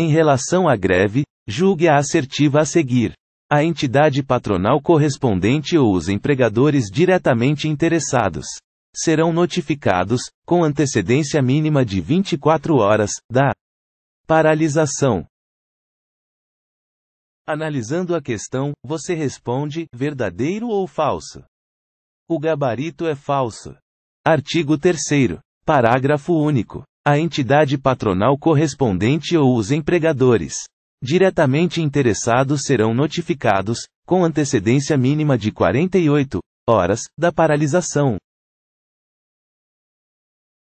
Em relação à greve, julgue a assertiva a seguir. A entidade patronal correspondente ou os empregadores diretamente interessados serão notificados, com antecedência mínima de 24 horas, da paralisação. Analisando a questão, você responde: verdadeiro ou falso? O gabarito é falso. Artigo 3. Parágrafo único a entidade patronal correspondente ou os empregadores diretamente interessados serão notificados, com antecedência mínima de 48 horas, da paralisação.